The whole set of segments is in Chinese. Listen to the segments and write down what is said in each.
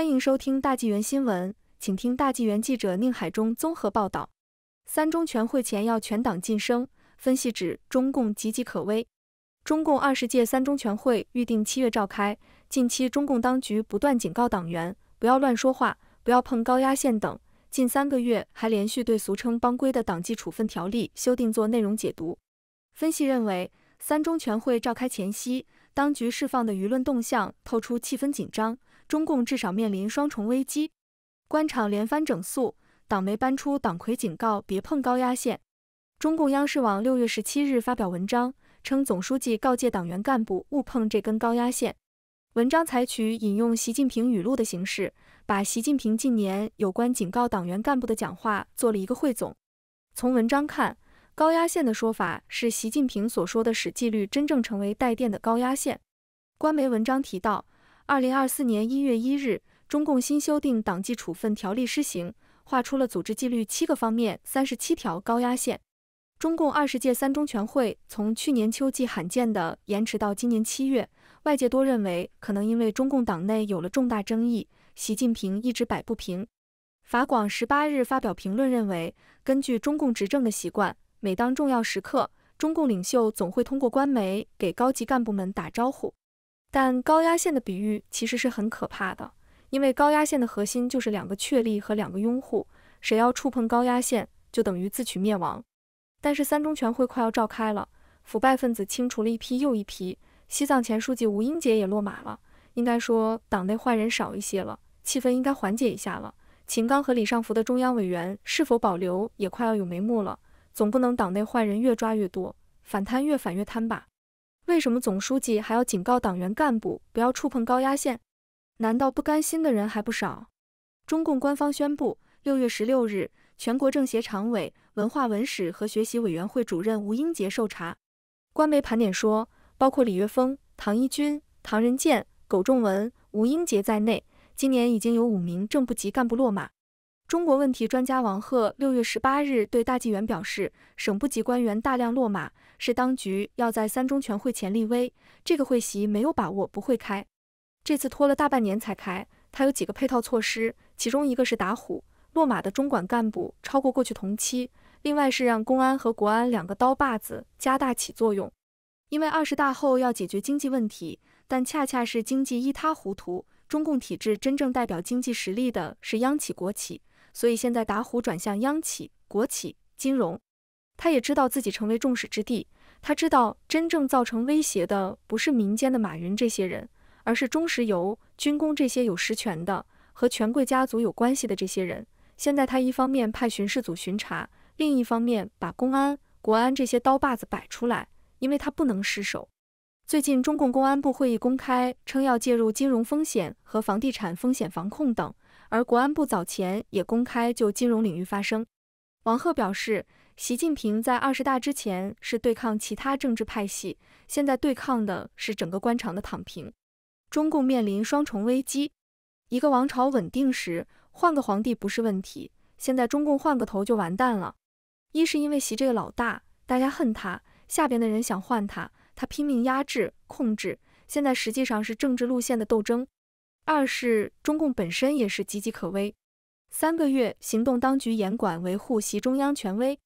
欢迎收听大纪元新闻，请听大纪元记者宁海中综合报道：三中全会前要全党晋升，分析指中共岌岌可危。中共二十届三中全会预定七月召开，近期中共当局不断警告党员不要乱说话，不要碰高压线等，近三个月还连续对俗称“帮规”的党纪处分条例修订做内容解读。分析认为，三中全会召开前夕，当局释放的舆论动向透出气氛紧张。中共至少面临双重危机，官场连番整肃，党媒搬出党魁警告别碰高压线。中共央视网六月十七日发表文章称，总书记告诫党员干部勿碰这根高压线。文章采取引用习近平语录的形式，把习近平近年有关警告党员干部的讲话做了一个汇总。从文章看，高压线的说法是习近平所说的使纪律真正成为带电的高压线。官媒文章提到。二零二四年一月一日，中共新修订《党纪处分条例》施行，划出了组织纪律七个方面三十七条高压线。中共二十届三中全会从去年秋季罕见的延迟到今年七月，外界多认为可能因为中共党内有了重大争议，习近平一直摆不平。法广十八日发表评论认为，根据中共执政的习惯，每当重要时刻，中共领袖总会通过官媒给高级干部们打招呼。但高压线的比喻其实是很可怕的，因为高压线的核心就是两个确立和两个拥护，谁要触碰高压线，就等于自取灭亡。但是三中全会快要召开了，腐败分子清除了一批又一批，西藏前书记吴英杰也落马了，应该说党内坏人少一些了，气氛应该缓解一下了。秦刚和李尚福的中央委员是否保留也快要有眉目了，总不能党内坏人越抓越多，反贪越反越贪吧？为什么总书记还要警告党员干部不要触碰高压线？难道不甘心的人还不少？中共官方宣布，六月十六日，全国政协常委、文化文史和学习委员会主任吴英杰受查。官媒盘点说，包括李岳峰、唐一军、唐仁健、苟仲文、吴英杰在内，今年已经有五名正部级干部落马。中国问题专家王贺六月十八日对大纪元表示，省部级官员大量落马，是当局要在三中全会前立威。这个会席没有把握不会开，这次拖了大半年才开。他有几个配套措施，其中一个是打虎，落马的中管干部超过过去同期；另外是让公安和国安两个刀把子加大起作用。因为二十大后要解决经济问题，但恰恰是经济一塌糊涂。中共体制真正代表经济实力的是央企、国企。所以现在打虎转向央企、国企、金融，他也知道自己成为众矢之的。他知道真正造成威胁的不是民间的马云这些人，而是中石油、军工这些有实权的和权贵家族有关系的这些人。现在他一方面派巡视组巡查，另一方面把公安、国安这些刀把子摆出来，因为他不能失手。最近中共公安部会议公开称要介入金融风险和房地产风险防控等。而国安部早前也公开就金融领域发声。王贺表示，习近平在二十大之前是对抗其他政治派系，现在对抗的是整个官场的躺平。中共面临双重危机：一个王朝稳定时，换个皇帝不是问题；现在中共换个头就完蛋了。一是因为习这个老大，大家恨他，下边的人想换他，他拼命压制控制。现在实际上是政治路线的斗争。二是中共本身也是岌岌可危。三个月行动，当局严管维护习中央权威。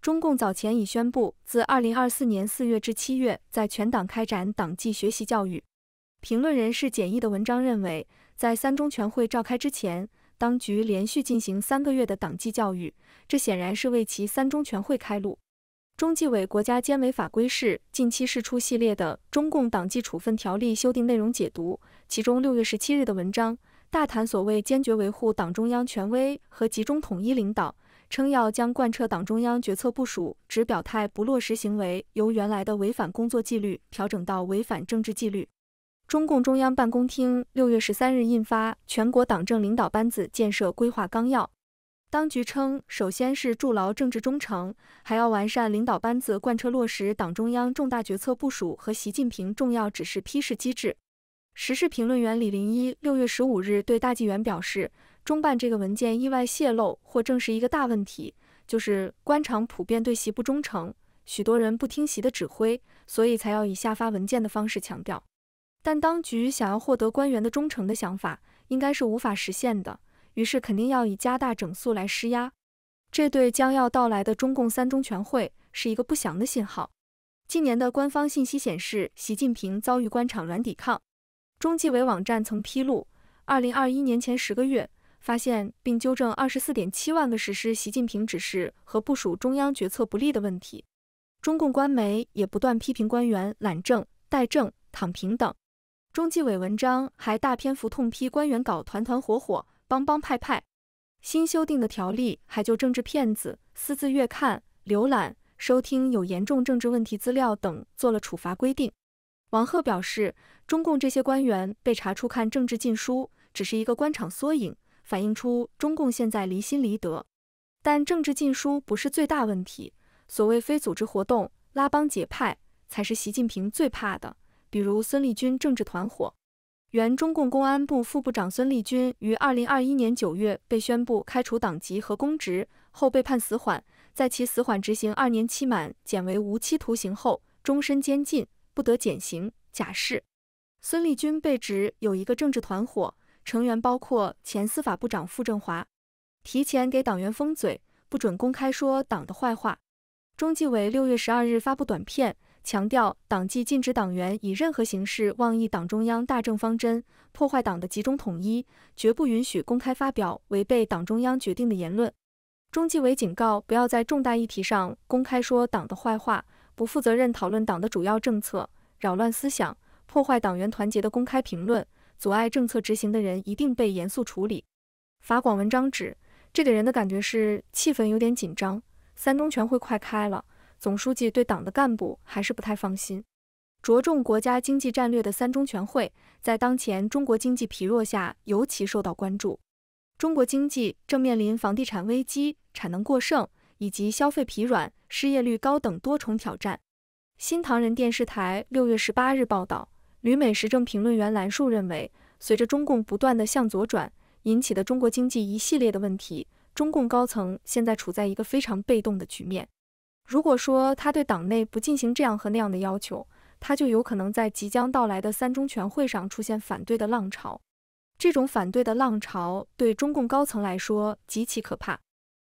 中共早前已宣布，自二零二四年四月至七月，在全党开展党纪学习教育。评论人士简易的文章认为，在三中全会召开之前，当局连续进行三个月的党纪教育，这显然是为其三中全会开路。中纪委国家监委法规室近期释出系列的《中共党纪处分条例》修订内容解读，其中六月十七日的文章大谈所谓坚决维护党中央权威和集中统一领导，称要将贯彻党中央决策部署只表态不落实行为，由原来的违反工作纪律调整到违反政治纪律。中共中央办公厅六月十三日印发《全国党政领导班子建设规划纲要》。当局称，首先是筑牢政治忠诚，还要完善领导班子贯彻落实党中央重大决策部署和习近平重要指示批示机制。时事评论员李林一六月十五日对大纪元表示，中办这个文件意外泄露，或正是一个大问题，就是官场普遍对习不忠诚，许多人不听习的指挥，所以才要以下发文件的方式强调。但当局想要获得官员的忠诚的想法，应该是无法实现的。于是肯定要以加大整肃来施压，这对将要到来的中共三中全会是一个不祥的信号。近年的官方信息显示，习近平遭遇官场软抵抗。中纪委网站曾披露，二零二一年前十个月，发现并纠正二十四点七万个实施习近平指示和部署中央决策不力的问题。中共官媒也不断批评官员懒政、怠政、躺平等。中纪委文章还大篇幅痛批官员搞团团伙伙。帮帮派派，新修订的条例还就政治骗子私自阅看、浏览、收听有严重政治问题资料等做了处罚规定。王贺表示，中共这些官员被查出看政治禁书，只是一个官场缩影，反映出中共现在离心离德。但政治禁书不是最大问题，所谓非组织活动、拉帮结派，才是习近平最怕的，比如孙立军政治团伙。原中共公安部副部长孙立军于二零二一年九月被宣布开除党籍和公职，后被判死缓，在其死缓执行二年期满减为无期徒刑后，终身监禁，不得减刑、假释。孙立军被指有一个政治团伙，成员包括前司法部长傅政华，提前给党员封嘴，不准公开说党的坏话。中纪委六月十二日发布短片。强调，党纪禁止党员以任何形式妄议党中央大政方针，破坏党的集中统一，绝不允许公开发表违背党中央决定的言论。中纪委警告，不要在重大议题上公开说党的坏话，不负责任讨论党的主要政策，扰乱思想，破坏党员团结的公开评论，阻碍政策执行的人，一定被严肃处理。法广文章指，这给人的感觉是气氛有点紧张。三中全会快开了。总书记对党的干部还是不太放心，着重国家经济战略的三中全会，在当前中国经济疲弱下尤其受到关注。中国经济正面临房地产危机、产能过剩以及消费疲软、失业率高等多重挑战。新唐人电视台六月十八日报道，旅美时政评论员兰树认为，随着中共不断的向左转引起的中国经济一系列的问题，中共高层现在处在一个非常被动的局面。如果说他对党内不进行这样和那样的要求，他就有可能在即将到来的三中全会上出现反对的浪潮。这种反对的浪潮对中共高层来说极其可怕。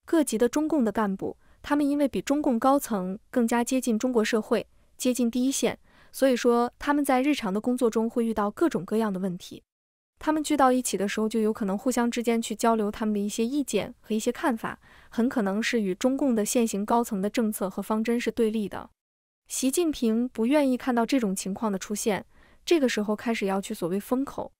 各级的中共的干部，他们因为比中共高层更加接近中国社会、接近第一线，所以说他们在日常的工作中会遇到各种各样的问题。他们聚到一起的时候，就有可能互相之间去交流他们的一些意见和一些看法，很可能是与中共的现行高层的政策和方针是对立的。习近平不愿意看到这种情况的出现，这个时候开始要去所谓封口。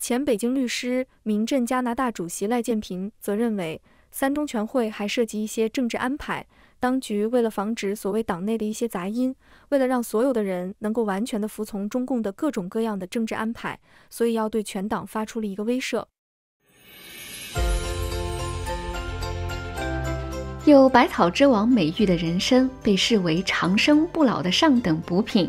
前北京律师民政加拿大主席赖建平则认为，三中全会还涉及一些政治安排。当局为了防止所谓党内的一些杂音，为了让所有的人能够完全的服从中共的各种各样的政治安排，所以要对全党发出了一个威慑。有“百草之王”美誉的人参，被视为长生不老的上等补品。